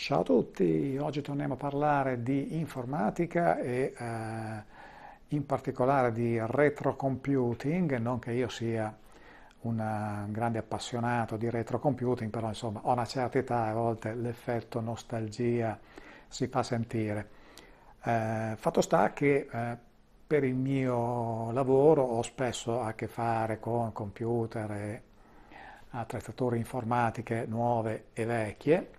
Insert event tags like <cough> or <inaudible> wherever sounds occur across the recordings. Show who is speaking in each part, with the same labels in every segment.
Speaker 1: Ciao a tutti, oggi torniamo a parlare di informatica e eh, in particolare di retrocomputing, non che io sia un eh, grande appassionato di retrocomputing, però insomma ho una certa età e a volte l'effetto nostalgia si fa sentire. Eh, fatto sta che eh, per il mio lavoro ho spesso a che fare con computer e attrezzature informatiche nuove e vecchie,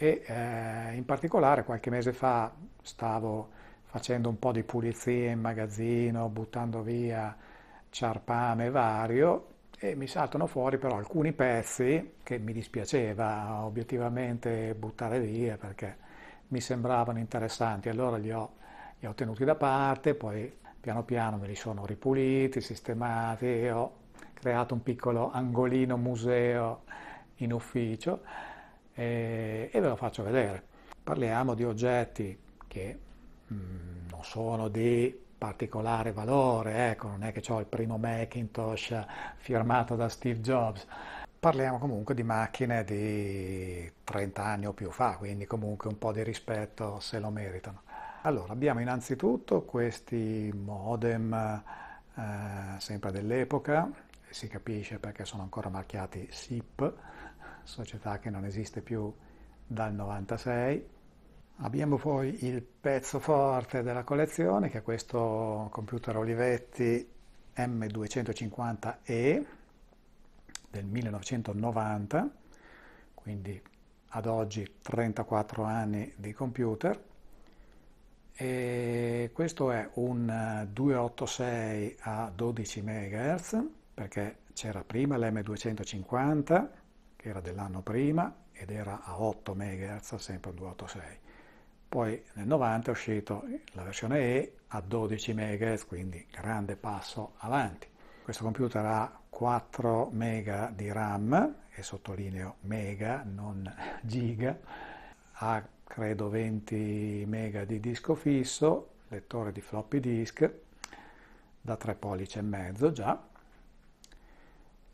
Speaker 1: e eh, in particolare qualche mese fa stavo facendo un po' di pulizia in magazzino, buttando via ciarpame vario e mi saltano fuori però alcuni pezzi che mi dispiaceva obiettivamente buttare via perché mi sembravano interessanti, allora li ho, li ho tenuti da parte, poi piano piano me li sono ripuliti, sistemati e ho creato un piccolo angolino museo in ufficio e, e ve lo faccio vedere. Parliamo di oggetti che mh, mm, non sono di particolare valore, ecco, non è che ho il primo Macintosh firmato da Steve Jobs. Parliamo comunque di macchine di 30 anni o più fa, quindi comunque un po' di rispetto se lo meritano. Allora, abbiamo innanzitutto questi modem eh, sempre dell'epoca, si capisce perché sono ancora marchiati SIP, società che non esiste più dal 96. Abbiamo poi il pezzo forte della collezione che è questo computer Olivetti M250E del 1990, quindi ad oggi 34 anni di computer. E questo è un 286 a 12 MHz perché c'era prima l'M250 che era dell'anno prima ed era a 8 MHz, sempre un 286. Poi nel 90 è uscito la versione E a 12 MHz, quindi grande passo avanti. Questo computer ha 4 MB di RAM, e sottolineo mega, non <laughs> giga, ha credo 20 MB di disco fisso, lettore di floppy disk da 3 pollici e mezzo già,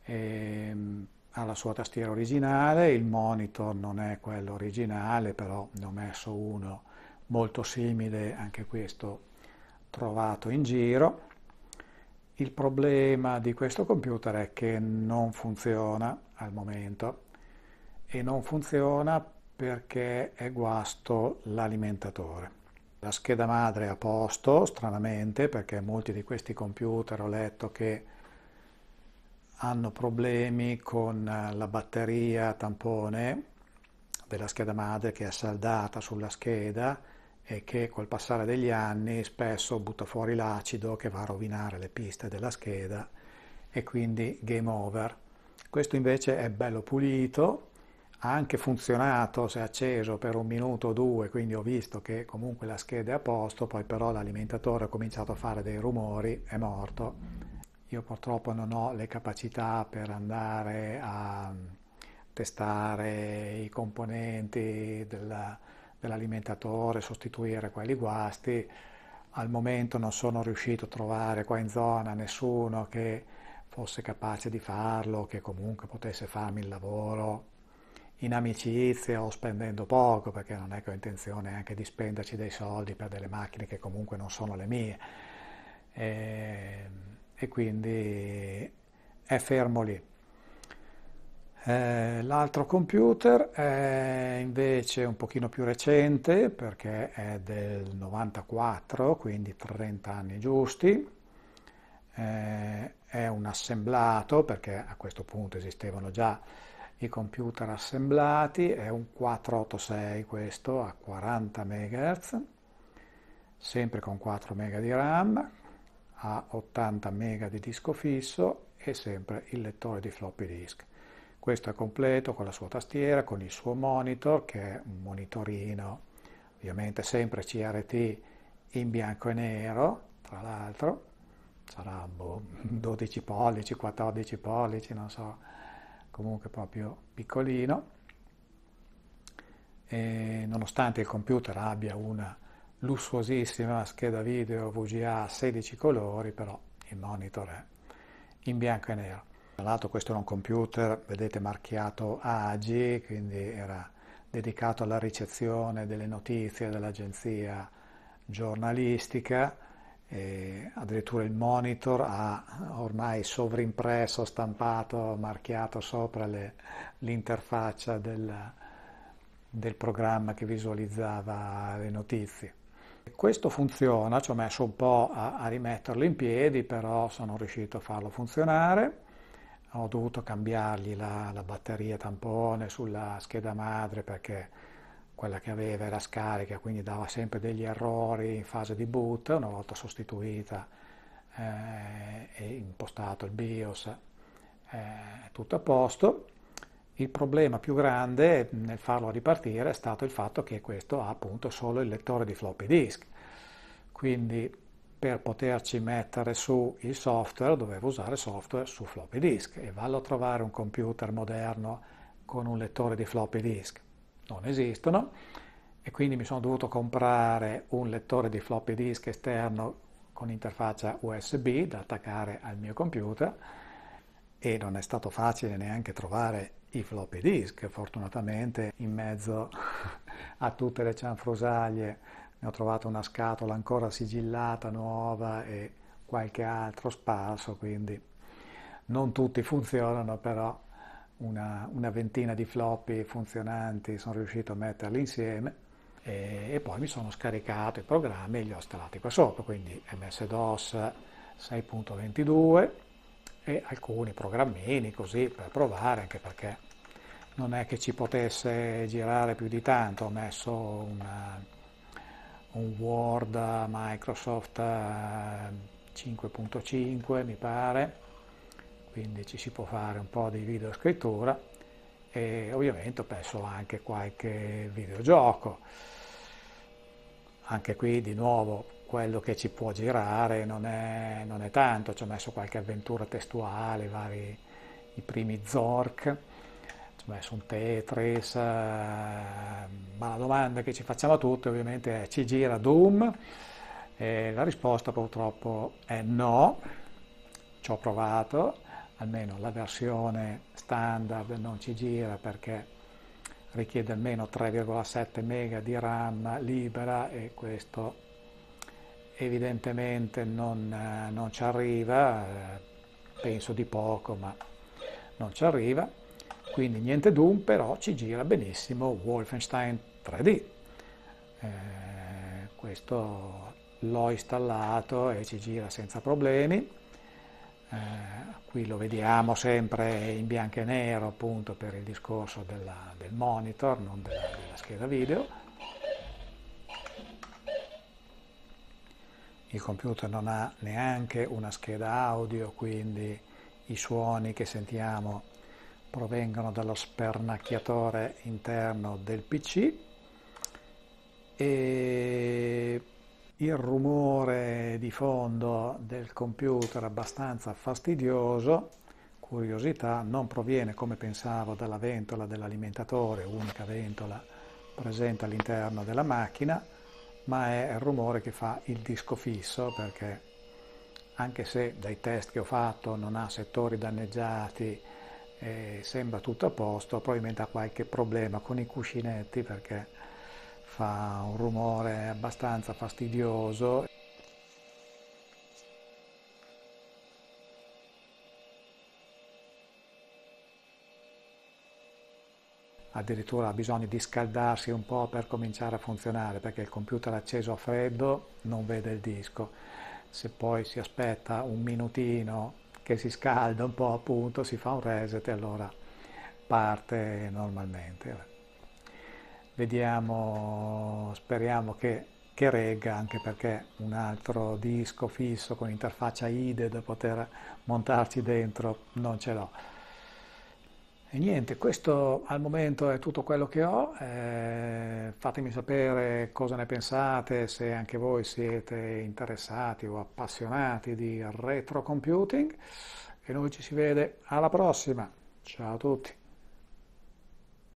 Speaker 1: e la sua tastiera originale, il monitor non è quello originale, però ne ho messo uno molto simile, anche questo trovato in giro. Il problema di questo computer è che non funziona al momento e non funziona perché è guasto l'alimentatore. La scheda madre è a posto, stranamente, perché molti di questi computer ho letto che hanno problemi con eh, la batteria tampone della scheda madre che è saldata sulla scheda e che col passare degli anni spesso butta fuori l'acido che va a rovinare le piste della scheda e quindi game over. Questo invece è bello pulito, ha anche funzionato se acceso per un minuto o due, quindi ho visto che comunque la scheda è a posto, poi però l'alimentatore ha cominciato a fare dei rumori, è morto. Io purtroppo non ho le capacità per andare a testare i componenti della, dell'alimentatore, sostituire quelli guasti. Al momento non sono riuscito a trovare qua in zona nessuno che fosse capace di farlo, che comunque potesse farmi il lavoro in amicizia o spendendo poco, perché non è che ho intenzione anche di spenderci dei soldi per delle macchine che comunque non sono le mie. E ehm, e quindi è fermo lì. Eh, l'altro computer è invece un pochino più recente perché è del 94, quindi 30 anni giusti, eh, è un assemblato perché a questo punto esistevano già i computer assemblati, è un 486 questo a 40 MHz, sempre con 4 MB di RAM, ha 80 mega di disco fisso e sempre il lettore di floppy disk. Questo è completo con la sua tastiera, con il suo monitor, che è un monitorino, ovviamente sempre CRT in bianco e nero, tra l'altro, sarà 12 boh, pollici, 14 pollici, non so, comunque proprio piccolino. E nonostante il computer abbia una lussuosissima scheda video VGA 16 colori, però il monitor è in bianco e nero. Tra l'altro questo era un computer, vedete, marchiato AG, quindi era dedicato alla ricezione delle notizie dell'agenzia giornalistica, addirittura il monitor ha ormai sovrimpresso, stampato, marchiato sopra le, l'interfaccia del, del programma che visualizzava le notizie questo funziona, ci ho messo un po' a, a rimetterlo in piedi, però sono riuscito a farlo funzionare ho dovuto cambiargli la, la, batteria tampone sulla scheda madre perché quella che aveva era scarica, quindi dava sempre degli errori in fase di boot, una volta sostituita eh, e impostato il BIOS, eh, tutto a posto. Il problema più grande nel farlo ripartire è stato il fatto che questo ha appunto solo il lettore di floppy disk, quindi per poterci mettere su il software dovevo usare software su floppy disk e vallo a trovare un computer moderno con un lettore di floppy disk. Non esistono e quindi mi sono dovuto comprare un lettore di floppy disk esterno con interfaccia USB da attaccare al mio computer e non è stato facile neanche trovare i floppy disk, fortunatamente in mezzo a tutte le cianfrosaglie ne ho trovato una scatola ancora sigillata, nuova e qualche altro sparso, quindi non tutti funzionano, però una, una ventina di floppy funzionanti sono riuscito a metterli insieme e, e poi mi sono scaricato i programmi e li ho installati qua sopra, quindi MS-DOS 6.22, e alcuni programmini così per provare, anche perché non è che ci potesse girare più di tanto, ho messo una, eh, un Word Microsoft 5.5 eh, mi pare, quindi ci si può fare un po' di video scrittura e ovviamente ho messo anche qualche videogioco. Anche qui di nuovo quello che ci può girare non è, non è tanto, ci ho messo qualche avventura testuale, vari, i primi Zork, ci ho messo un Tetris, eh, ma la domanda che ci facciamo tutti ovviamente è ci gira Doom? E la risposta purtroppo è no, ci ho provato, almeno la versione standard non ci gira perché richiede almeno 3,7 mega di RAM libera e questo evidentemente non, eh, non ci arriva, eh, penso di poco, ma non ci arriva. Quindi niente Doom, però ci gira benissimo Wolfenstein 3D. Eh, questo l'ho installato e ci gira senza problemi. Eh, qui lo vediamo sempre in bianco e nero appunto per il discorso della, del monitor, non della, della scheda video il computer non ha neanche una scheda audio, quindi i suoni che sentiamo provengono dallo spernacchiatore interno del PC e il rumore di fondo del computer abbastanza fastidioso, curiosità, non proviene come pensavo dalla ventola dell'alimentatore, unica ventola presente all'interno della macchina, ma è il rumore che fa il disco fisso perché anche se dai test che ho fatto non ha settori danneggiati e eh, sembra tutto a posto, probabilmente ha qualche problema con i cuscinetti perché fa un rumore abbastanza fastidioso. addirittura ha bisogno di scaldarsi un po' per cominciare a funzionare perché il computer acceso a freddo non vede il disco. Se poi si aspetta un minutino che si scalda un po' appunto, si fa un reset e allora parte normalmente. Vediamo, speriamo che, che regga anche perché un altro disco fisso con interfaccia IDE da poter montarci dentro non ce l'ho. E niente, questo al momento è tutto quello che ho, eh, fatemi sapere cosa ne pensate, se anche voi siete interessati o appassionati di retrocomputing e noi ci si vede alla prossima, ciao a tutti!